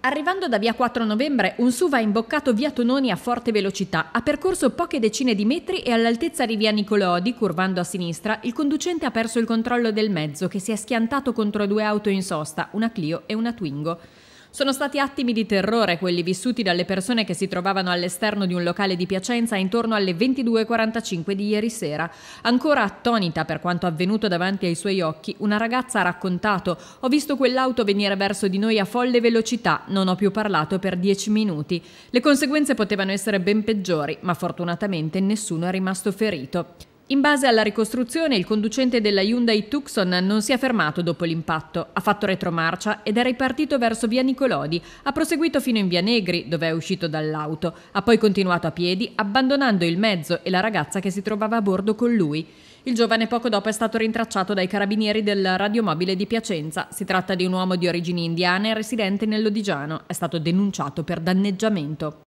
Arrivando da via 4 novembre, un SUV ha imboccato via Tononi a forte velocità, ha percorso poche decine di metri e all'altezza di via Nicolodi, curvando a sinistra, il conducente ha perso il controllo del mezzo che si è schiantato contro due auto in sosta, una Clio e una Twingo. Sono stati attimi di terrore quelli vissuti dalle persone che si trovavano all'esterno di un locale di Piacenza intorno alle 22.45 di ieri sera. Ancora attonita per quanto avvenuto davanti ai suoi occhi, una ragazza ha raccontato «Ho visto quell'auto venire verso di noi a folle velocità, non ho più parlato per dieci minuti. Le conseguenze potevano essere ben peggiori, ma fortunatamente nessuno è rimasto ferito». In base alla ricostruzione, il conducente della Hyundai Tucson non si è fermato dopo l'impatto, ha fatto retromarcia ed è ripartito verso via Nicolodi, ha proseguito fino in via Negri, dove è uscito dall'auto, ha poi continuato a piedi, abbandonando il mezzo e la ragazza che si trovava a bordo con lui. Il giovane poco dopo è stato rintracciato dai carabinieri del radiomobile di Piacenza. Si tratta di un uomo di origini indiane residente nell'Odigiano, è stato denunciato per danneggiamento.